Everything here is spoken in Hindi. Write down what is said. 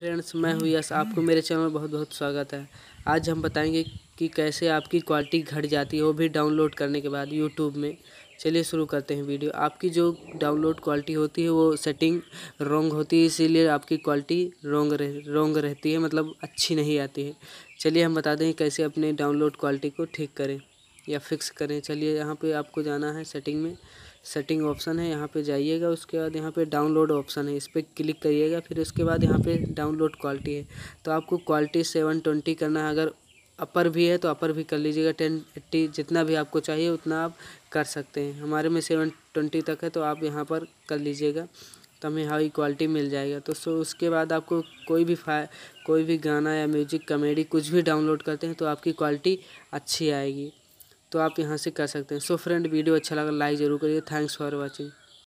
फ्रेंड्स मैं हूँ यस आपको मेरे चैनल में बहुत बहुत स्वागत है आज हम बताएंगे कि कैसे आपकी क्वालिटी घट जाती है वो भी डाउनलोड करने के बाद यूट्यूब में चलिए शुरू करते हैं वीडियो आपकी जो डाउनलोड क्वालिटी होती है वो सेटिंग रोंग होती है इसीलिए आपकी क्वालिटी रोंग रह रोंग रहती है मतलब अच्छी नहीं आती है चलिए हम बता दें कैसे अपने डाउनलोड क्वालिटी को ठीक करें या फिक्स करें चलिए यहाँ पर आपको जाना है सेटिंग में सेटिंग ऑप्शन है यहाँ पे जाइएगा उसके बाद यहाँ पे डाउनलोड ऑप्शन है इस पर क्लिक करिएगा फिर उसके बाद यहाँ पे डाउनलोड क्वालिटी है तो आपको क्वालिटी सेवन ट्वेंटी करना है अगर अपर भी है तो अपर भी कर लीजिएगा टेन एट्टी जितना भी आपको चाहिए उतना आप कर सकते हैं हमारे में सेवन ट्वेंटी तक है तो आप यहाँ पर कर लीजिएगा तो हमें हाई क्वालिटी मिल जाएगा तो सो उसके बाद आपको कोई भी फाय कोई भी गाना या म्यूजिक कॉमेडी कुछ भी डाउनलोड करते हैं तो आपकी क्वालिटी अच्छी आएगी तो आप यहाँ से कर सकते हैं सो फ्रेंड वीडियो अच्छा लगा लाइक जरूर करिए थैंक्स फॉर वॉचिंग